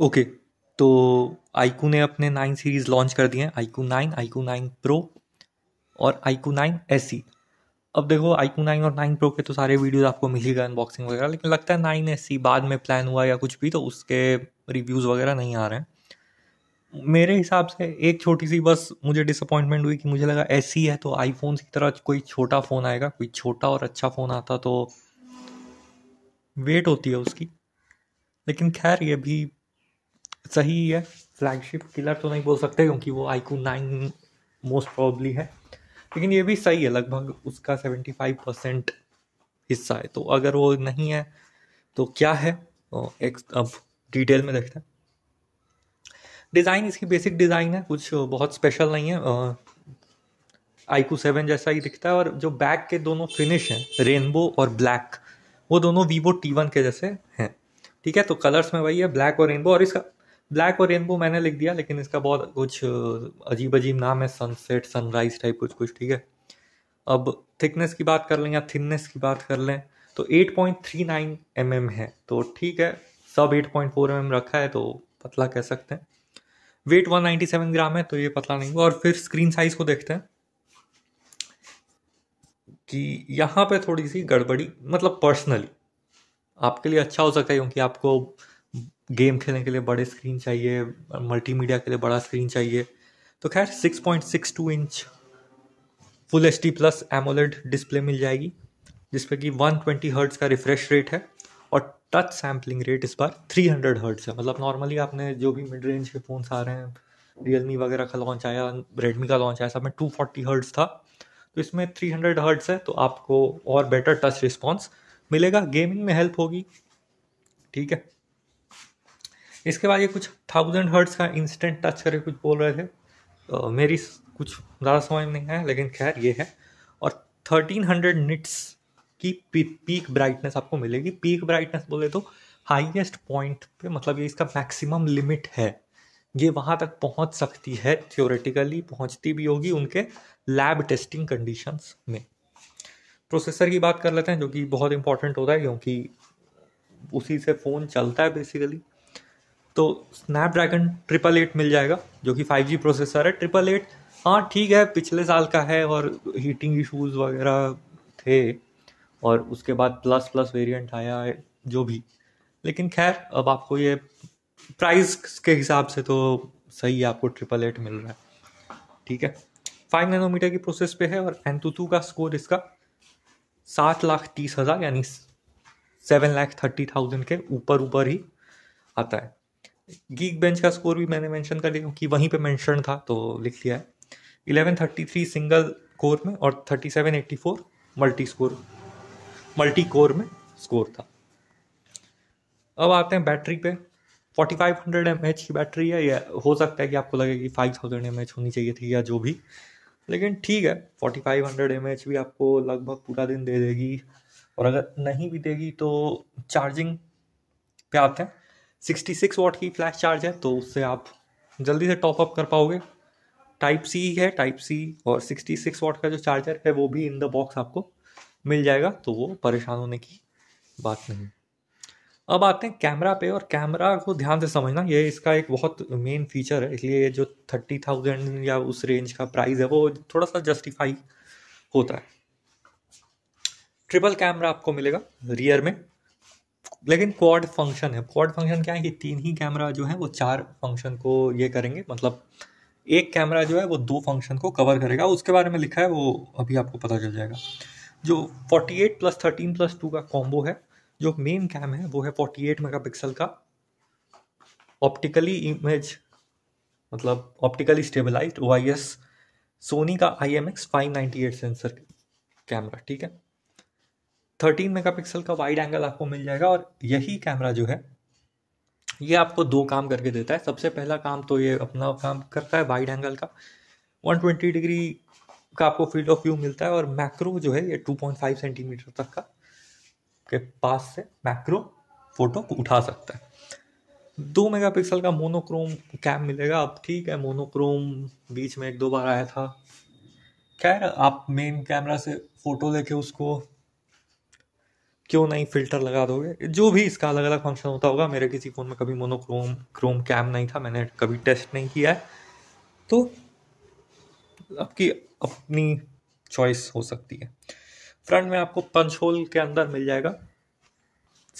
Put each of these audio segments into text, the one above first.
okay तो iQOO ने अपने नाइन सीरीज़ लॉन्च कर दिए हैं iQOO nine iQOO nine pro और आईकू नाइन एस अब देखो आईकू नाइन और नाइन प्रो के तो सारे वीडियोज़ आपको मिलेगा अनबॉक्सिंग वगैरह लेकिन लगता है नाइन एस बाद में प्लान हुआ या कुछ भी तो उसके रिव्यूज़ वगैरह नहीं आ रहे हैं मेरे हिसाब से एक छोटी सी बस मुझे डिसअपॉइंटमेंट हुई कि मुझे लगा एस है तो आईफोन की तरह कोई छोटा फ़ोन आएगा कोई छोटा और अच्छा फ़ोन आता तो वेट होती है उसकी लेकिन खैर ये भी सही है फ्लैगशिप किलर तो नहीं बोल सकते क्योंकि वो आईकू नाइन मोस्ट प्रॉब्ली है लेकिन ये भी सही है लगभग उसका सेवेंटी फाइव परसेंट हिस्सा है तो अगर वो नहीं है तो क्या है तो एक अब डिटेल में देखते हैं डिज़ाइन इसकी बेसिक डिज़ाइन है कुछ बहुत स्पेशल नहीं है आईकू सेवन जैसा ही दिखता है और जो बैक के दोनों फिनिश हैं रेनबो और ब्लैक वो दोनों वीवो टी वन के जैसे हैं ठीक है तो कलर्स में वही है ब्लैक और रेनबो और इसका ब्लैक और रेनबो मैंने लिख दिया लेकिन इसका बहुत कुछ अजीब अजीब नाम है सनसेट सनराइज टाइप कुछ कुछ ठीक है अब थिकनेस की बात कर लें या थिननेस की बात कर लें तो 8.39 पॉइंट mm है तो ठीक है सब 8.4 पॉइंट mm रखा है तो पतला कह सकते हैं वेट 197 ग्राम है तो ये पतला नहीं हुआ और फिर स्क्रीन साइज को देखते हैं कि यहाँ पे थोड़ी सी गड़बड़ी मतलब पर्सनली आपके लिए अच्छा हो सकता है क्योंकि आपको गेम खेलने के लिए बड़े स्क्रीन चाहिए मल्टीमीडिया के लिए बड़ा स्क्रीन चाहिए तो खैर 6.62 inch full H D plus AMOLED display मिल जाएगी जिस पर कि 120 ट्वेंटी हर्ट्स का रिफ्रेश रेट है और टच सैम्पलिंग रेट इस बार 300 हंड्रेड हर्ट्स है मतलब नॉर्मली आपने जो भी मिड रेंज के फ़ोन्स आ रहे हैं रियलमी वगैरह का लॉन्च आया रेडमी का लॉन्च आया सब में टू फोर्टी हर्ट्स था तो इसमें थ्री हंड्रेड हर्ट्स है तो आपको और बेटर टच रिस्पॉन्स मिलेगा गेमिंग में हेल्प होगी ठीक है इसके बाद ये कुछ थाउजेंड हर्ट्स का इंस्टेंट टच करके कुछ बोल रहे थे तो मेरी कुछ ज़्यादा समझ नहीं है लेकिन खैर ये है और थर्टीन हंड्रेड निट्स की पी, पीक ब्राइटनेस आपको मिलेगी पीक ब्राइटनेस बोले तो हाईएस्ट पॉइंट पे मतलब ये इसका मैक्सिमम लिमिट है ये वहाँ तक पहुँच सकती है थियोरेटिकली पहुँचती भी होगी उनके लैब टेस्टिंग कंडीशंस में प्रोसेसर की बात कर लेते हैं जो कि बहुत इंपॉर्टेंट होता है क्योंकि उसी से फ़ोन चलता है बेसिकली तो स्नैपड्रैगन ट्रिपल एट मिल जाएगा जो कि फाइव जी प्रोसेसर है ट्रिपल एट हाँ ठीक है पिछले साल का है और हीटिंग इशूज़ वगैरह थे और उसके बाद प्लस प्लस वेरिएंट आया है जो भी लेकिन खैर अब आपको ये प्राइस के हिसाब से तो सही है आपको ट्रिपल एट मिल रहा है ठीक है फाइव नैनोमीटर की प्रोसेस पे है और एंतुतु का स्कोर इसका सात लाख तीस हज़ार यानी सेवन लाख थर्टी थाउजेंड के ऊपर ऊपर ही आता है गीक बेंच का स्कोर भी मैंने मेंशन कर दिया क्योंकि वहीं पे मेंशन था तो लिख लिया है eleven thirty three single core में और thirty seven eighty four multi score multi core में स्कोर था अब आते हैं बैटरी पे forty five hundred M H की बैटरी है या हो सकता है कि आपको लगे कि फाइव थाउजेंड एम एच होनी चाहिए थी या जो भी लेकिन ठीक है forty five hundred M H भी आपको लगभग पूरा दिन दे देगी और अगर नहीं भी देगी तो चार्जिंग पे आते हैं सिक्सटी सिक्स वाट की फ्लैश चार्ज है तो उससे आप जल्दी से टॉप अप कर पाओगे टाइप सी है टाइप सी और सिक्सटी सिक्स वाट का जो चार्जर है वो भी इन द बॉक्स आपको मिल जाएगा तो वो परेशान होने की बात नहीं अब आते हैं कैमरा पे और कैमरा को ध्यान से समझना ये इसका एक बहुत मेन फीचर है इसलिए जो थर्टी थाउजेंड या उस रेंज का प्राइस है वो थोड़ा सा जस्टिफाई होता है ट्रिपल कैमरा आपको मिलेगा रियर में लेकिन क्वाड फंक्शन है क्वाड फंक्शन क्या है कि तीन ही कैमरा जो है वो चार फंक्शन को ये करेंगे मतलब एक कैमरा जो है वो दो फंक्शन को कवर करेगा उसके बारे में लिखा है वो अभी आपको पता चल जाएगा जो 48 प्लस थर्टीन प्लस टू का कॉम्बो है जो मेन कैम है वो है 48 मेगापिक्सल का ऑप्टिकली इमेज मतलब ऑप्टिकली स्टेबलाइज्ड ओ सोनी का I M X five ninety eight sensor camera ठीक है 13 मेगापिक्सल का वाइड एंगल आपको मिल जाएगा और यही कैमरा जो है ये आपको दो काम करके देता है सबसे पहला काम तो ये अपना काम करता है वाइड एंगल का 120 डिग्री का आपको फील्ड ऑफ व्यू मिलता है और मैक्रो जो है ये 2.5 सेंटीमीटर तक का के पास से मैक्रो फोटो उठा सकता है दो मेगापिक्सल का मोनोक्रोम कैम मिलेगा अब ठीक है मोनोक्रोम बीच में एक दो बार आया था खैर आप मेन कैमरा से फ़ोटो लेके उसको क्यों नहीं फिल्टर लगा दोगे जो भी इसका अलग अलग फंक्शन होता होगा मेरे किसी फ़ोन में कभी मोनोक्रोम क्रोम कैम नहीं था मैंने कभी टेस्ट नहीं किया है तो आपकी अपनी चॉइस हो सकती है फ्रंट में आपको पंच होल के अंदर मिल जाएगा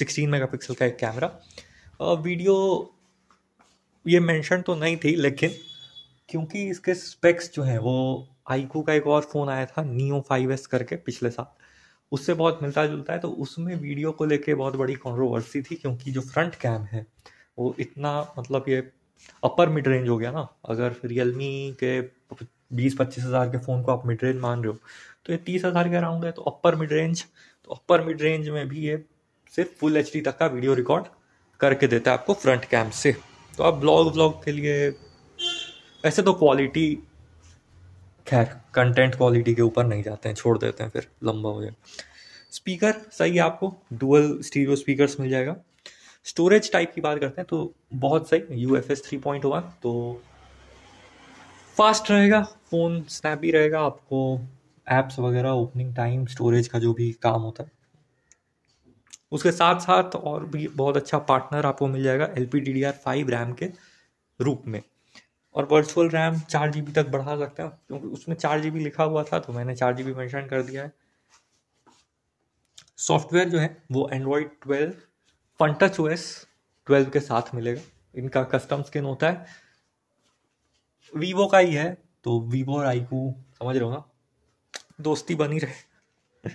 16 मेगापिक्सल का एक कैमरा और वीडियो ये मेंशन तो नहीं थी लेकिन क्योंकि इसके स्पेक्स जो हैं वो आईकू का एक और फ़ोन आया था नियो फाइव एस करके पिछले साल उससे बहुत मिलता जुलता है तो उसमें वीडियो को लेके बहुत बड़ी कॉन्ट्रोवर्सी थी क्योंकि जो फ्रंट कैम है वो इतना मतलब ये अपर मिड रेंज हो गया ना अगर रियलमी के बीस पच्चीस हज़ार के फ़ोन को आप मिड रेंज मान रहे हो तो ये तीस हज़ार के अराउंड है तो अपर मिड रेंज तो अपर मिड रेंज में भी ये सिर्फ फुल एच तक का वीडियो रिकॉर्ड करके देता है आपको फ्रंट कैम से तो आप ब्लॉग व्लॉग के लिए वैसे तो क्वालिटी खैर कंटेंट क्वालिटी के ऊपर नहीं जाते हैं छोड़ देते हैं फिर लंबा हो जाएगा स्पीकर सही है आपको डुअल स्टीरियो स्पीकर मिल जाएगा स्टोरेज टाइप की बात करते हैं तो बहुत सही U F S three point one तो फास्ट रहेगा फ़ोन स्नैपी रहेगा आपको ऐप्स वगैरह ओपनिंग टाइम स्टोरेज का जो भी काम होता है उसके साथ साथ और भी बहुत अच्छा पार्टनर आपको मिल जाएगा L P D D R five RAM के रूप में और वर्चुअल रैम चार जी तक बढ़ा सकते हैं क्योंकि उसमें चार जी लिखा हुआ था तो मैंने चार जी मेंशन कर दिया है सॉफ्टवेयर जो है वो Android twelve Funtouch O S twelve के साथ मिलेगा इनका कस्टम स्किन होता है वीवो का ही है तो वीवो और आईकू समझ रहे हो ना दोस्ती बनी रहे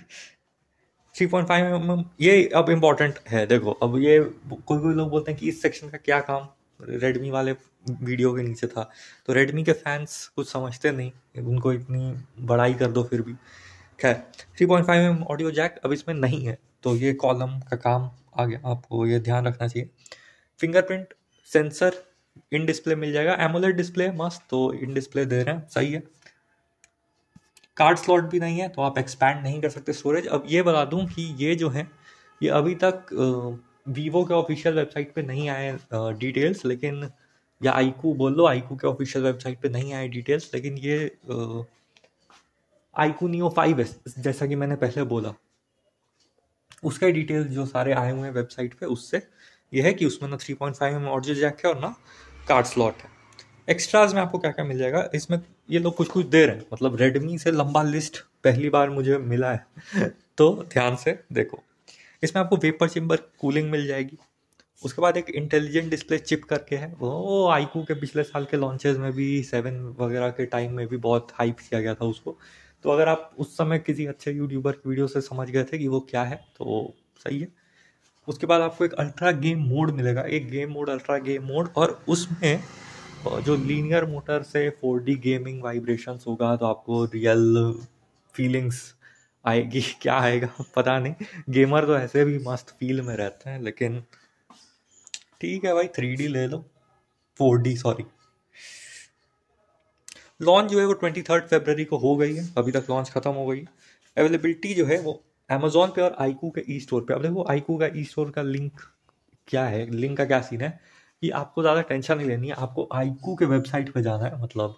थ्री पॉइंट फाइव एम ये अब इम्पोर्टेंट है देखो अब ये कोई कोई लोग बोलते हैं कि इस सेक्शन का क्या काम रेडमी वाले वीडियो के नीचे था तो रेडमी के फैंस कुछ समझते नहीं उनको इतनी बड़ाई कर दो फिर भी खैर three point five M audio jack अब इसमें नहीं है तो ये कॉलम का काम आ गया आपको ये ध्यान रखना चाहिए फिंगरप्रिंट सेंसर इन डिस्प्ले मिल जाएगा एमोलेड डिस्प्ले मस्त तो इन डिस्प्ले दे रहे हैं सही है कार्ड स्लॉट भी नहीं है तो आप एक्सपैंड नहीं कर सकते स्टोरेज अब ये बता दूं कि ये जो है ये अभी तक वीवो के ऑफिशियल वेबसाइट पे नहीं आए डिटेल्स लेकिन या आईकू बोल लो आईकू के ऑफिशियल वेबसाइट पे नहीं आए डिटेल्स लेकिन ये आईकू नियो फाइव एस जैसा कि मैंने पहले बोला उसके डिटेल्स जो सारे आए हुए हैं वेबसाइट पे उससे यह है कि उसमें ना थ्री पॉइंट फाइव एम ऑर्जर जैक है और ना कार्ड स्लॉट है एक्स्ट्राज में आपको क्या क्या मिल जाएगा इसमें ये लोग कुछ कुछ दे रहे हैं मतलब रेडमी से लंबा लिस्ट पहली बार मुझे मिला है तो ध्यान से देखो इसमें आपको वेपर चेम्बर कूलिंग मिल जाएगी उसके बाद एक इंटेलिजेंट डिस्प्ले चिप करके है वो आईकू के पिछले साल के लॉन्चेस में भी सेवन वगैरह के टाइम में भी बहुत हाइप किया गया था उसको तो अगर आप उस समय किसी अच्छे यूट्यूबर की वीडियो से समझ गए थे कि वो क्या है तो सही है उसके बाद आपको एक अल्ट्रा गेम मोड मिलेगा एक game mode ultra game mode और उसमें जो लीनियर मोटर से फोर गेमिंग वाइब्रेशंस होगा तो आपको रियल फीलिंग्स आएगी क्या आएगा पता नहीं गेमर तो ऐसे भी मस्त फील में रहते हैं लेकिन ठीक है भाई थ्री डी ले लो फोर डी सॉरी लॉन्च जो है वो ट्वेंटी थर्ड फेबररी को हो गई है अभी तक लॉन्च खत्म हो गई है अवेलेबिलिटी जो है वो अमेजोन पे और आईकू के ई स्टोर पे अब देखो आईकू का ई स्टोर का लिंक क्या है लिंक का क्या सीन है कि आपको ज़्यादा टेंशन नहीं लेनी है आपको आईकू के वेबसाइट पे जाना है मतलब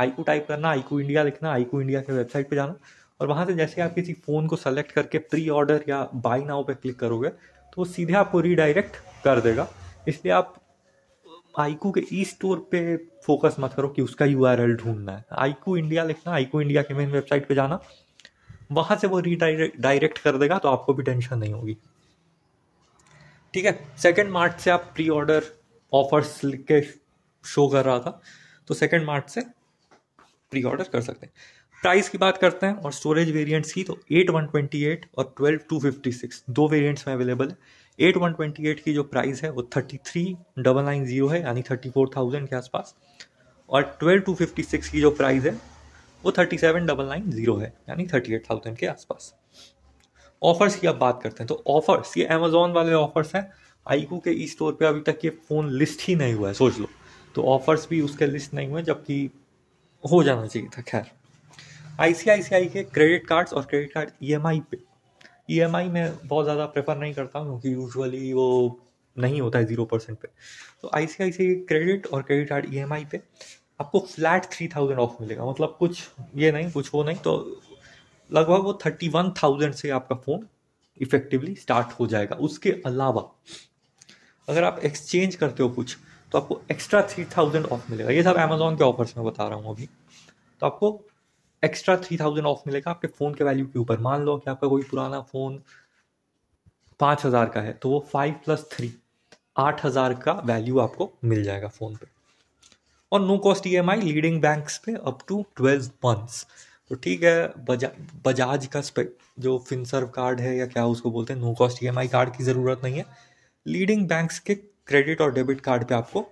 आईकू टाइप करना आईकू इंडिया लिखना आईकू इंडिया के वेबसाइट पे जाना और वहाँ से जैसे आप किसी फ़ोन को सेलेक्ट करके प्री ऑर्डर या बाई नाउ पे क्लिक करोगे तो वो सीधे आपको रीडायरेक्ट कर देगा इसलिए आप आईकू के ई e स्टोर पे फोकस मत करो कि उसका यू आर एल ढूंढना है आईकू इंडिया लिखना आईकू इंडिया के मेन वेबसाइट पे जाना वहाँ से वो रीडायरेक्ट कर देगा तो आपको भी टेंशन नहीं होगी ठीक है सेकेंड मार्च से आप प्री ऑर्डर ऑफर्स लिख के शो कर रहा था तो सेकेंड मार्च से प्री ऑर्डर कर सकते हैं प्राइस की बात करते हैं और स्टोरेज वेरिएंट्स की तो एट वन ट्वेंटी एट और ट्वेल्व टू फिफ्टी सिक्स दो वेरिएंट्स में अवेलेबल है एट वन ट्वेंटी एट की जो प्राइस है वो thirty three double nine zero है यानी थर्टी फोर थाउजेंड के आसपास और ट्वेल्व टू फिफ्टी सिक्स की जो प्राइस है वो thirty seven double nine zero है यानी थर्टी एट थाउजेंड के आसपास ऑफर्स की आप बात करते हैं तो ऑफर्स ये अमेजोन वाले ऑफर्स हैं आईकू के ई स्टोर पर अभी तक ये फ़ोन लिस्ट ही नहीं हुआ है सोच लो तो ऑफर्स भी उसके लिस्ट नहीं हुए जबकि हो जाना चाहिए था खैर आईसीआईसीआई के क्रेडिट कार्ड्स और क्रेडिट कार्ड ईएमआई पे ईएमआई e में बहुत ज़्यादा प्रेफर नहीं करता हूँ क्योंकि यूजुअली वो नहीं होता है ज़ीरो परसेंट पे तो I C I C credit और क्रेडिट कार्ड ई पे आपको फ्लैट थ्री थाउजेंड ऑफ मिलेगा मतलब कुछ ये नहीं कुछ वो नहीं तो लगभग वो थर्टी वन थाउजेंड से आपका फ़ोन इफेक्टिवली स्टार्ट हो जाएगा उसके अलावा अगर आप एक्सचेंज करते हो कुछ तो आपको एक्स्ट्रा थ्री थाउजेंड ऑफ मिलेगा ये सब अमेजोन के ऑफर्स में बता रहा हूँ अभी तो आपको एक्स्ट्रा थ्री थाउजेंड ऑफ मिलेगा आपके फ़ोन के वैल्यू के ऊपर मान लो कि आपका कोई पुराना फ़ोन पांच हज़ार का है तो वो फाइव प्लस थ्री आठ हज़ार का वैल्यू आपको मिल जाएगा फ़ोन पे और no cost E leading bank पे अप टू ट्वेल्व मंथ्स तो ठीक है बजा बजाज का स्पे जो फिनसर्व कार्ड है या क्या उसको बोलते हैं नो कॉस्ट ई कार्ड की ज़रूरत नहीं है लीडिंग बैंक्स के क्रेडिट और डेबिट कार्ड पे आपको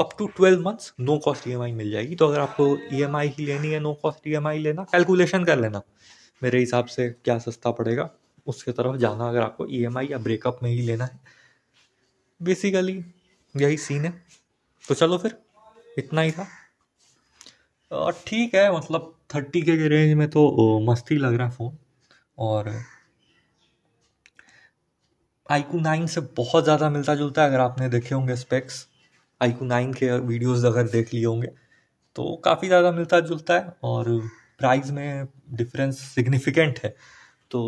up to twelve months no cost E मिल जाएगी तो अगर आपको ई e ही लेनी है नो कॉस्ट ई लेना कैलकुलेशन कर लेना मेरे हिसाब से क्या सस्ता पड़ेगा उसके तरफ जाना अगर आपको ई e या ब्रेकअप में ही लेना है बेसिकली यही सीन है तो चलो फिर इतना ही था ठीक है मतलब थर्टी के, रेंज में तो मस्ती लग रहा है फ़ोन और आईकू नाइन से बहुत ज़्यादा मिलता जुलता है अगर आपने देखे होंगे स्पेक्स आईकू नाइन के वीडियोस अगर देख लिए होंगे तो काफ़ी ज़्यादा मिलता जुलता है और प्राइस में डिफरेंस सिग्निफिकेंट है तो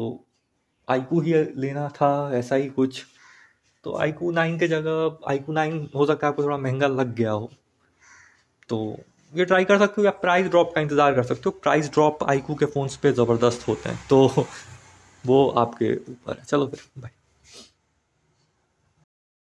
आईकू ही लेना था ऐसा ही कुछ तो आईकू नाइन के जगह आईकू नाइन हो सकता है आपको थोड़ा महंगा लग गया हो तो ये ट्राई कर सकते हो या प्राइस ड्रॉप का इंतज़ार कर सकते हो प्राइस ड्रॉप आईकू के फ़ोन्स पे ज़बरदस्त होते हैं तो वो आपके ऊपर है चलो फिर बाय